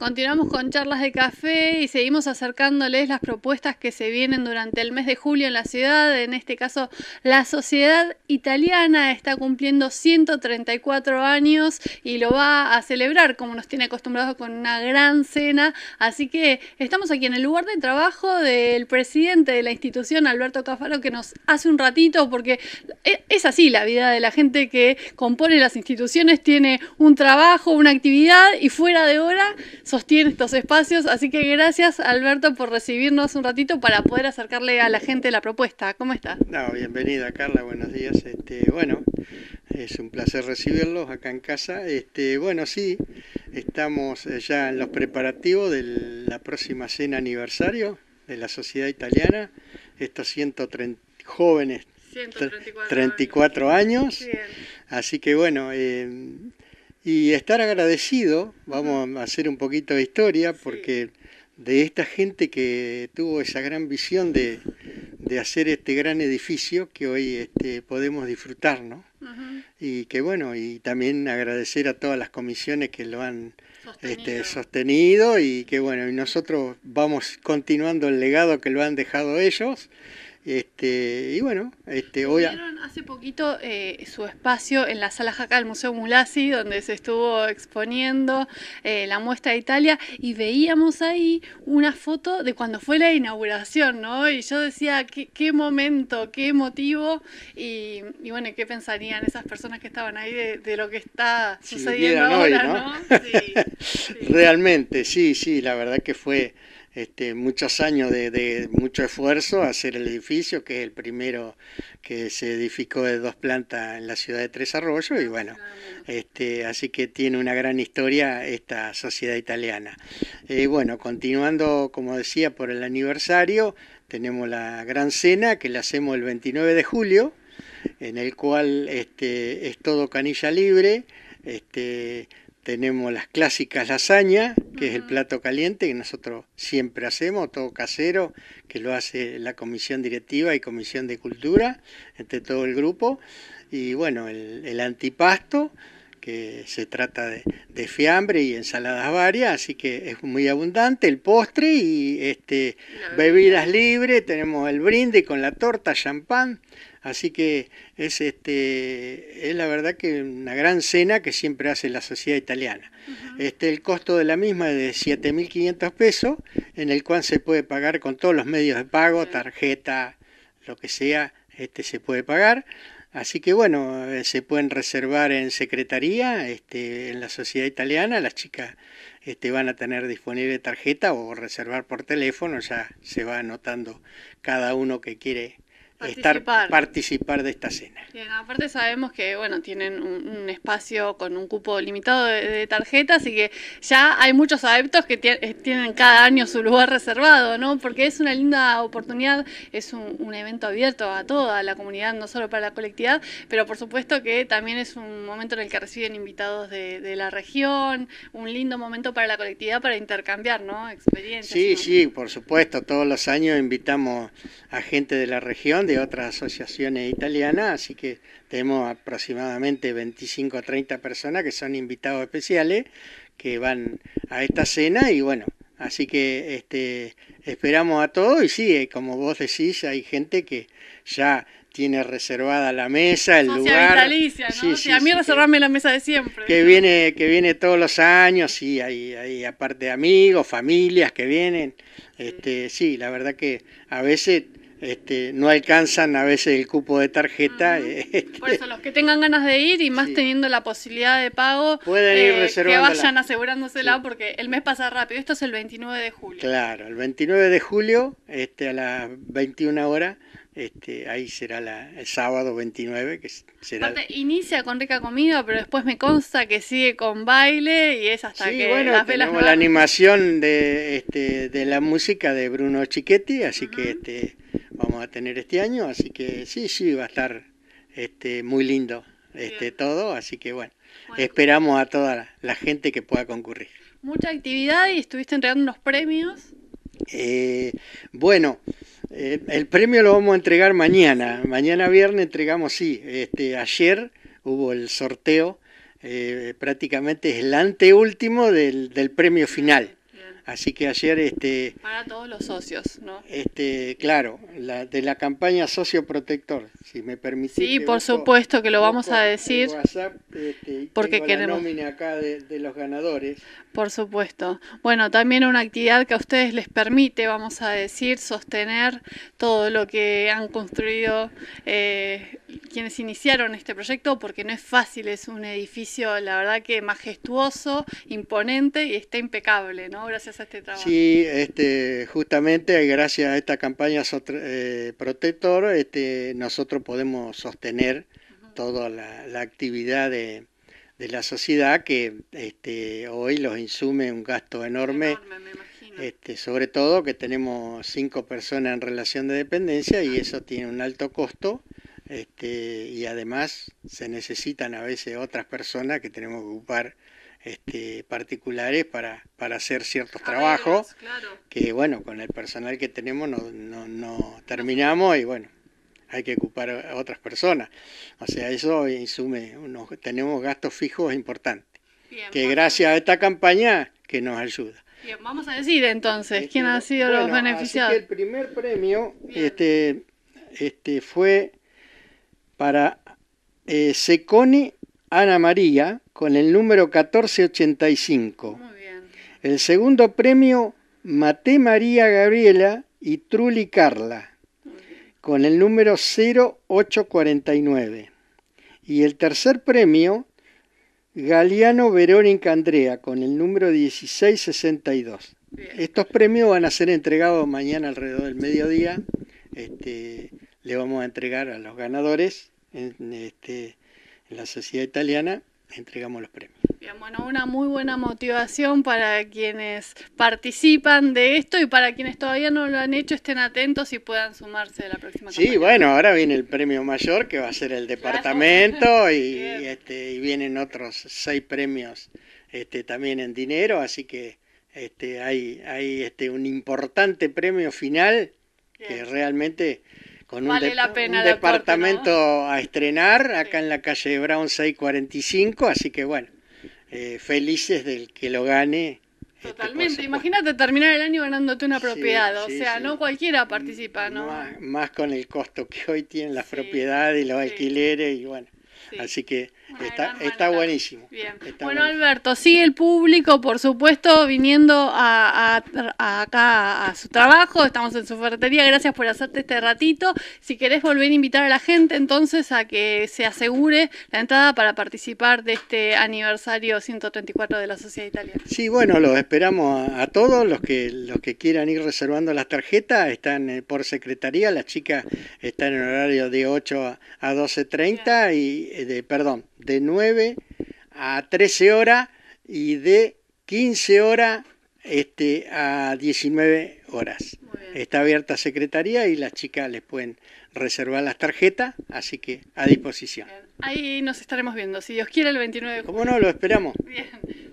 Continuamos con charlas de café y seguimos acercándoles las propuestas que se vienen durante el mes de julio en la ciudad. En este caso, la sociedad italiana está cumpliendo 134 años y lo va a celebrar como nos tiene acostumbrados con una gran cena. Así que estamos aquí en el lugar de trabajo del presidente de la institución, Alberto Cafaro, que nos hace un ratito porque e-, es así la vida de la gente que compone las instituciones, tiene un trabajo, una actividad y fuera de hora sostiene estos espacios. Así que gracias, Alberto, por recibirnos un ratito para poder acercarle a la gente la propuesta. ¿Cómo está? No, bienvenida, Carla. Buenos días. Este, bueno, es un placer recibirlos acá en casa. Este, bueno, sí, estamos eh, ya en los preparativos de la próxima cena aniversario de la sociedad italiana. Estos 130 jóvenes 34 años. Así que bueno, eh, y estar agradecido, vamos a hacer un poquito de historia, porque de esta gente que tuvo esa gran visión de, hacer este gran edificio que hoy este, podemos disfrutar, ¿no? Y que bueno, y también agradecer a todas las comisiones que lo han este, sostenido, sostenido y que bueno, y nosotros vamos continuando el legado que lo han dejado ellos este, y bueno, este, hoy hace poquito eh, su espacio en la sala Jaca del Museo Mulasi, donde se estuvo exponiendo eh, la muestra de Italia, y veíamos ahí una foto de cuando fue la inauguración, ¿no? Y yo decía, qué, momento, qué motivo, y, y, bueno, ¿qué pensarían esas personas que estaban ahí de, lo que está sucediendo ahora, ¿no? Realmente, sí, sí, la verdad que fue este, muchos años de, mucho esfuerzo hacer el edificio, que es el primero que se edificó de dos plantas en la ciudad de Tres Arroyos, y bueno, este, así que tiene una gran historia esta sociedad italiana. Y eh, bueno, continuando, como decía, por el aniversario, tenemos la gran cena que la hacemos el 29 de julio, en el cual este, es todo canilla libre. Este, tenemos las clásicas lasañas, que es el plato caliente que nosotros siempre hacemos, todo casero, que lo hace la comisión directiva y comisión de cultura, entre todo el grupo. Y bueno, el, el antipasto, que se trata de, fiambre y ensaladas varias, así que es muy abundante el postre y este, bebidas libres, tenemos el brinde con la torta, champán, así que es, este, es la verdad que una gran cena que siempre hace la sociedad italiana. este, el costo de la misma es de 7.500 pesos, en el cual se puede pagar con todos los medios de pago, tarjeta, lo que sea, este, se puede pagar. Así que bueno, eh, se pueden reservar en secretaría, este, en la sociedad italiana, las chicas este, van a tener disponible tarjeta o reservar por teléfono, ya se va anotando cada uno que quiere participar. participar de esta cena. aparte sabemos que bueno, tienen un, espacio con un cupo limitado de, tarjetas... ...y que ya hay muchos adeptos que eh, tienen cada año su lugar reservado, ¿no? Porque es una linda oportunidad, es un, evento abierto a toda la comunidad, no solo para la colectividad, pero por supuesto que también es un momento en el que reciben invitados de, la región, un lindo momento para la colectividad para intercambiar, ¿no? Experiencias. Sí, sí, por supuesto, todos los años invitamos a gente de la región de otras asociaciones italianas, así que tenemos aproximadamente 25 o 30 personas que son invitados especiales que van a esta cena y bueno, así que este, esperamos a todos y sí, eh, como vos decís, hay gente que ya tiene reservada la mesa, el o ah, lugar. ¿no? Sí, a mí reservarme la mesa de siempre. Que viene, que viene todos los años, sí, hay, aparte amigos, familias que vienen. Este, sí, la verdad que a veces este, no alcanzan a veces el cupo de tarjeta. Eh, este, Por eso, los que tengan ganas de ir y más teniendo la posibilidad de pago, eh, que vayan asegurándosela porque el mes pasa rápido. Esto es el 29 de julio. Claro, el 29 de julio este, a las 21 horas este, ahí será el sábado 29, que será... Inicia con rica comida, pero después me consta que sigue con baile y es hasta que las velas... Tenemos la animación de, este, de la música de Bruno Chiquetti, así que este, vamos a tener este año, así que sí, sí, va a estar este, muy lindo este, todo, así que bueno, esperamos a toda la, gente que pueda concurrir. Mucha actividad y estuviste entregando unos premios. Eh, bueno, eh, el, premio lo vamos a entregar mañana. Mañana viernes entregamos, sí. Este, ayer hubo el sorteo, eh, prácticamente es el anteúltimo del, del premio final. Así que ayer este para todos los socios, ¿no? Este, claro, la, de la campaña socio protector, si me permitís. Sí, por supuesto que lo vamos a decir. WhatsApp, este, porque queremos la nómina acá de, los ganadores. Por supuesto. Bueno, también una actividad que a ustedes les permite, vamos a decir, sostener todo lo que han construido eh, quienes iniciaron este proyecto porque no es fácil, es un edificio, la verdad que majestuoso, imponente y está impecable, ¿no? Gracias a este trabajo. Sí, este, justamente gracias a esta campaña eh, Protector, este, nosotros podemos sostener toda la, actividad de, la sociedad que este, hoy los insume un gasto enorme, este, sobre todo que tenemos cinco personas en relación de dependencia y eso tiene un alto costo este, y además se necesitan a veces otras personas que tenemos que ocupar este, particulares para, para hacer ciertos trabajos que bueno con el personal que tenemos no, no, terminamos y bueno hay que ocupar a otras personas o sea eso insume tenemos gastos fijos importantes que gracias a esta campaña que nos ayuda Bien, vamos a decir entonces este, quién ha sido los beneficiados el primer premio este este fue para eh, Secone Ana María con el número 1485. Muy El segundo premio Mate María Gabriela y Trulli Carla con el número 0849. Y el tercer premio Galiano Verónica Andrea con el número 1662. Estos premios van a ser entregados mañana alrededor del mediodía. Este, le vamos a entregar a los ganadores en, este, en la sociedad italiana, entregamos los premios. Bien, bueno, una muy buena motivación para quienes participan de esto y para quienes todavía no lo han hecho estén atentos y puedan sumarse a la próxima. Sí, bueno, ahora viene el premio mayor que va a ser el departamento este, y, vienen otros seis premios este, también en dinero, así que este, hay, hay este, un importante premio final que realmente con un, departamento a estrenar acá en la calle Brown 645, así que bueno, eh, felices del que lo gane. Este, Totalmente, imagínate terminar el año ganándote una propiedad, o sea, no cualquiera participa, ¿no? Más, más, con el costo que hoy tienen las propiedades y los alquileres y bueno. Así que está, buenísimo. bueno, Alberto, sigue el público, por supuesto, viniendo a, acá a su trabajo. Estamos en su ferretería. Gracias por hacerte este ratito. Si querés volver a invitar a la gente, entonces, a que se asegure la entrada para participar de este aniversario 134 de la Sociedad Italiana. Sí, bueno, los esperamos a, todos. Los que, los que quieran ir reservando las tarjetas están eh, por secretaría. la chica está en horario de 8 a 12.30 y eh, de, perdón, de 9 a 13 horas y de 15 horas este, a 19 horas. Está abierta secretaría y las chicas les pueden reservar las tarjetas, así que a disposición. Ahí nos estaremos viendo, si Dios quiere, el 29 de julio. ¿Cómo no? Lo esperamos. Bien.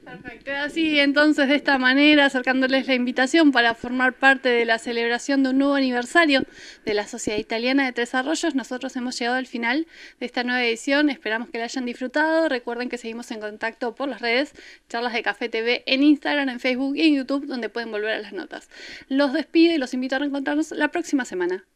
Perfecto, así entonces de esta manera acercándoles la invitación para formar parte de la celebración de un nuevo aniversario de la Sociedad Italiana de Tres Arroyos, nosotros hemos llegado al final de esta nueva edición, esperamos que la hayan disfrutado, recuerden que seguimos en contacto por las redes, charlas de Café TV en Instagram, en Facebook y en YouTube, donde pueden volver a las notas. Los despido y los invito a reencontrarnos la próxima semana.